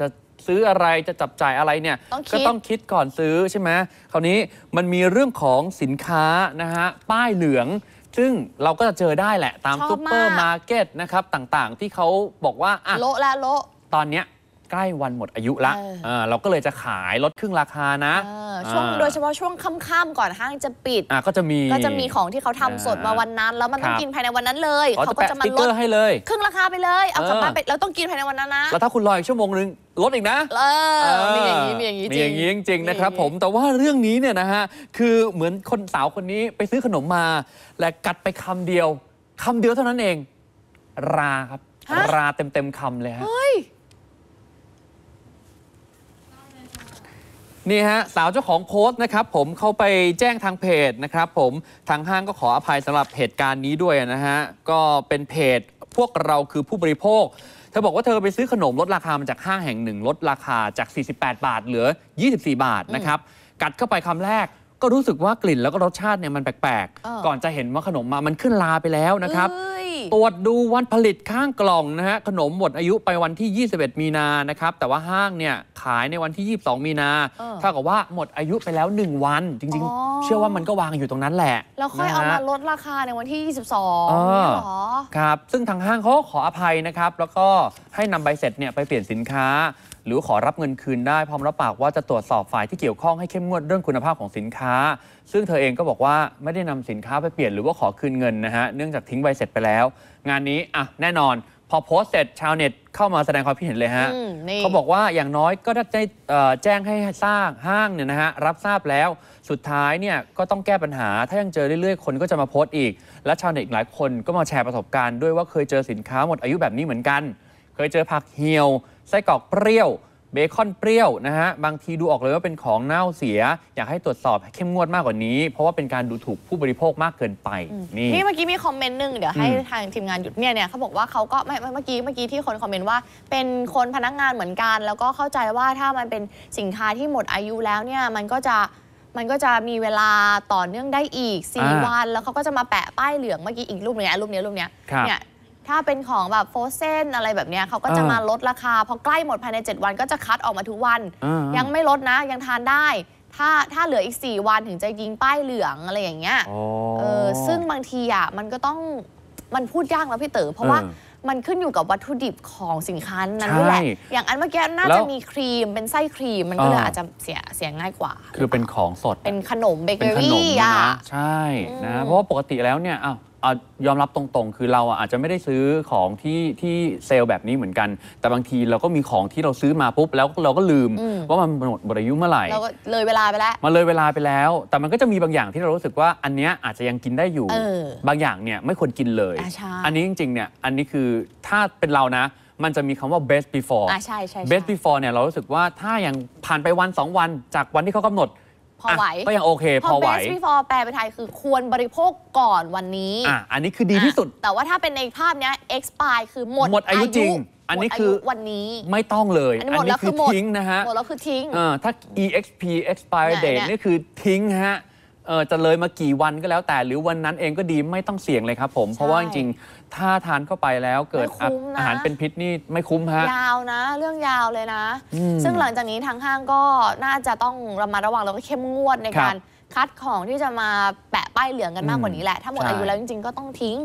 จะซื้ออะไรจะจับจ่ายอะไรเนี่ยก็ต้องคิดก่อนซื้อใช่ไหมคราวนี้มันมีเรื่องของสินค้านะฮะ ป้ายเหลือง ซึ่งเราก็จะเจอได้แหละตามซูเปอร์มาร์เก็ตนะครับต่างๆที่เขาบอกว่าอะโละละโละตอนเนี้ยใกล้วันหมดอายุละเเเราก็เลยจะขายลดครึ่งราคานะ ช่วงโดยเฉพาะช่วงค่ำๆก่อนห้างจะปิด ก็จะมี ก็จะมีของที่เขาทำสดมาวันนั้น แล้วมันต้องกินภายในวันนั้นเลย เขาก็ะจะมาลดให้เลย ครึ่งราคาไปเลย เอากลับเาไปแล้วต้องกินภายในวันนั้นนะ แล้วถ้าคุณรออีกชั่วโมงนึงลดอีกนะมีอย่างนี้มีอย่างนี้จริงนๆนะครับ ผม แต่ว่าเรื่องนี้เนี่ยนะฮะ คือเหมือนคนสาวคนนี้ไปซื้อขนมมา และกัดไปคำเดียวคำเดียวเท่านั้นเอง ราครับราเต็มๆคำเลยฮะยนี่ฮะ สาวเจ้าของโพสต์นะครับ ผมเข้าไปแจ้งทางเพจนะครับผมทางห้างก็ขออภัยสำหรับเหตุการณ์นี้ด้วยนะฮะ ก็เป็นเพจพวกเราคือผู้บริโภค เธอบอกว่าเธอไปซื้อขนมลดราคามาจากห้างแห่งหนึ่งลดราคาจาก 48 บาทเหลือ 24 บาทนะครับ กัดเข้าไปคำแรกก็รู้สึกว่ากลิ่นแล้วก็รสชาติเนี่ยมันแปลกๆก่อนจะเห็นว่าขนมมามันขึ้นลาไปแล้วนะครับตรวจดูวันผลิตข้างกล่องนะฮะขนมหมดอายุไปวันที่ 21 มีนานะครับ แต่ว่าห้างเนี่ยขายในวันที่ 22 มีนาเท่ากับว่าหมดอายุไปแล้ว 1 วัน จริงๆ เชื่อว่ามันก็วางอยู่ตรงนั้นแหละ แล้วค่อยเอามาลดราคาในวันที่ 22นี่หรอครับซึ่งทางห้างเขาขออภัยนะครับ แล้วก็ให้นำใบเสร็จเนี่ยไปเปลี่ยนสินค้าหรือขอรับเงินคืนได้พร้อมรับปากว่าจะตรวจสอบฝ่ายที่เกี่ยวข้องให้เข้มงวดเรื่องคุณภาพของสินค้า ซึ่งเธอเองก็บอกว่าไม่ได้นำสินค้าไปเปลี่ยนหรือว่าขอคืนเงินนะฮะ เนื่องจากทิ้งใบเสร็จไปแล้ว งานนี้อ่ะแน่นอน พอโพสต์เสร็จชาวเน็ต เข้ามาแสดงความคิดเห็นเลยฮะเขาบอกว่าอย่างน้อยก็ได้แจ้งให้สร้างห้างเนี่ยนะฮะรับทราบแล้วสุดท้ายเนี่ยก็ต้องแก้ปัญหา ถ้ายังเจอเรื่อยๆคนก็จะมาโพสต์อีกและชาวเน็ตหลายคนก็มาแชร์ประสบการณ์ด้วยว่าเคยเจอสินค้าหมดอายุแบบนี้เหมือนกัน เคยเจอผักเหี่ยวไส้กรอกเปรี้ยวเบคอนเปรี้ยวนะฮะบางทีดูออกเลยว่าเป็นของเน่าเสีย อยากให้ตรวจสอบเข้มงวดมากกว่านี้ เพราะว่าเป็นการดูถูกผู้บริโภคมากเกินไปนี่ี่เมื่อกี้มีคอมเมนต์หนึ่งเดี๋ยวให้ทางทีมงานหยุดเนี่ยเนี่ยเขาบอกว่าเขาก็ไม่เมื่อกี้เมื่อกี้ที่คนคอมเมนต์ว่าเป็นคนพนักงานเหมือนกัน แล้วก็เข้าใจว่าถ้ามันเป็นสินค้าที่หมดอายุแล้วเนี่ยมันก็จะมันก็จะมีเวลาต่อเนื่องได้อีก4วัน แล้วเขาก็จะมาแปะป้ายเหลืองเมื่อกี้อีกรูปเนี้ยรูปเนี้ยรูปเนี้ยเนี่ยถ้าเป็นของแบบโฟเซนอะไรแบบเนี้ยเขาก็จะมาลดราคาพอใกล้หมดภายใน 7 วันก็จะคัดออกมาทุกวัน ยังไม่ลดนะ ยังทานได้ ถ้าถ้าเหลืออีก 4 วันถึงจะยิงป้ายเหลืองอะไรอย่างเงี้ยเออซึ่งบางทีอ่ะมันก็ต้องมันพูดยากแล้วพี่เต๋อเพราะว่ามันขึ้นอยู่กับวัตถุดิบของสินค้านั้นแหละอย่างอันเมื่อกี้น่าจะมีครีมเป็นไส้ครีมมันก็เลยอาจจะเสียเสียง่ายกว่า คือเป็นของสดเป็นขนมเบเกอรี่อ่ะะใช่นะเพราะว่าปกติแล้วเนี่ยอ้าวยอมรับตรงๆ คือเราอาจจะไม่ได้ซื้อของที่ที่เซลล์แบบนี้เหมือนกัน แต่บางทีเราก็มีของที่เราซื้อมาปุ๊บแล้วเราก็ลืม ว่ามันหมดบรดอายุเมื่อไหร่เราก็เลยเวลาไปแล้วมันเลยเวลาไปแล้ว แต่มันก็จะมีบางอย่างที่เรารู้สึกว่าอันเนี้ยอาจจะยังกินได้อยู่ บางอย่างเนี่ยไม่ควรกินเลย อันนี้จริงๆ เนี่ย อันนี้คือถ้าเป็นเรานะ มันจะมีคำว่า best before best before เนี่ยเรา รู้สึกว่าถ้ายังผ่านไปวัน 2 วัน จากวันที่เขากำหนดพอไหวก็ยังโอเคพอไหว best before แปลเป็นไทยคือควรบริโภคก่อนวันนี้อ่ะอันนี้คือดีที่สุด แต่ว่าถ้าเป็นในภาพเนี้ย expire คือหมดหมดอายุจริงอันนี้คือวันนี้ไม่ต้องเลย อันนี้คือทิ้งนะฮะหมดแล้วคือทิ้งถ้า exp expire date นี่คือทิ้งฮะเออจะเลยมากี่วันก็แล้วแต่หรือวันนั้นเองก็ดีไม่ต้องเสี่ยงเลยครับผมเพราะว่าจริงๆ ถ้าทานเข้าไปแล้วเกิดอาหารเป็นพิษนี่ไม่คุ้มฮะยาวนะเรื่องยาวเลยนะ ซึ่งหลังจากนี้ทางห้างก็น่าจะต้องระมัดระวังแล้วก็เข้มงวดในการคัดของที่จะมาแปะป้ายเหลืองกันมากกว่านี้แหละ ถ้าหมดอายุแล้วจริงๆก็ต้องทิ้ง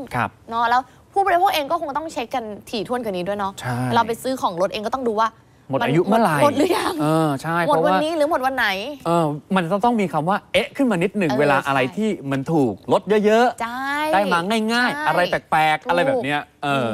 เนาะแล้วผู้บริโภคเองก็คงต้องเช็คกันถี่ถ้วนกว่านี้ด้วยเนาะเราไปซื้อของรถเองก็ต้องดูว่าหมดอายุเมื่อไหร่หมดหรือยังเออใช่หมดวันนี้หรือหมดวันไหน เออ มันจะต้องมีคำว่า เอ๊ะ ขึ้นมานิดหนึ่งเวลาอะไรที่มันถูกลดเยอะๆได้มาง่ายๆ อะไรแปลกๆ อะไรแบบเนี้ย เออ